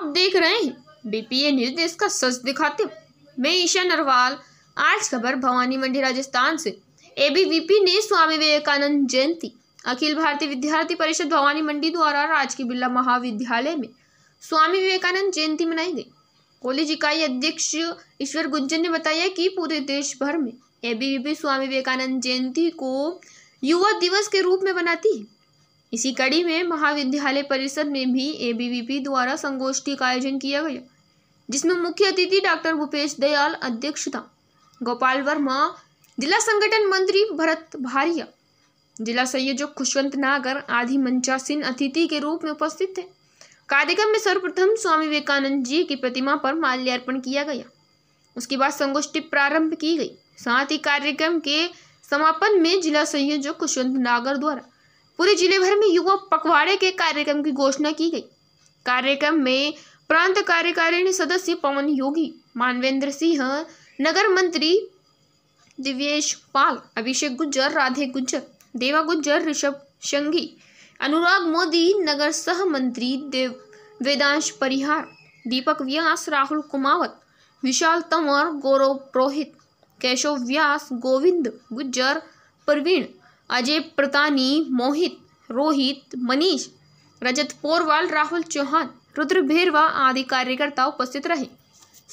आप देख रहे हैं बीपीए न्यूज देश का सच दिखाते मैं ईशा नरवाल आज खबर भवानी मंडी राजस्थान से एबीवीपी ने स्वामी विवेकानंद जयंती अखिल भारतीय विद्यार्थी परिषद भवानी मंडी द्वारा राजकीय बिरला महाविद्यालय में स्वामी विवेकानंद जयंती मनाई गई कॉलेज इकाई अध्यक्ष ईश्वर गुंजन ने बताया कि पूरे देश भर में एबीवीपी स्वामी विवेकानंद जयंती को युवा दिवस के रूप में मनाती है इसी कड़ी में महाविद्यालय परिसर में भी ए द्वारा संगोष्ठी का आयोजन किया गया जिसमें मुख्य अतिथि डॉक्टर भूपेश दयाल अध्यक्ष था गोपाल वर्मा जिला संगठन मंत्री भरत भारिया जिला संयोजक खुशवंत नागर आदि मंचा सिंह अतिथि के रूप में उपस्थित थे कार्यक्रम में सर्वप्रथम स्वामी विवेकानंद जी की प्रतिमा पर माल्यार्पण किया गया उसके बाद संगोष्ठी प्रारंभ की गई साथ ही कार्यक्रम के समापन में जिला संयोजक खुशवंत नागर द्वारा पूरे जिले भर में युवा पखवाड़े के कार्यक्रम की घोषणा की गई कार्यक्रम में प्रांत कार्यकारिणी सदस्य पवन योगी मानवेंद्र सिंह नगर मंत्री दिव्येश पाल अभिषेक गुज्जर राधे गुज्जर देवा गुज्जर ऋषभ शंगी अनुराग मोदी नगर सह मंत्री देव वेदांश परिहार दीपक व्यास राहुल कुमावत विशाल तंवर गौरव पुरोहित केशव व्यास गोविंद गुज्जर प्रवीण अजय प्रतानी मोहित रोहित मनीष रजत पोरवाल राहुल चौहान रुद्र भेरवा आदि कार्यकर्ता उपस्थित रहे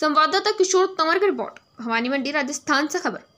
संवाददाता किशोर तंवर की रिपोर्ट भवानी मंडी राजस्थान से खबर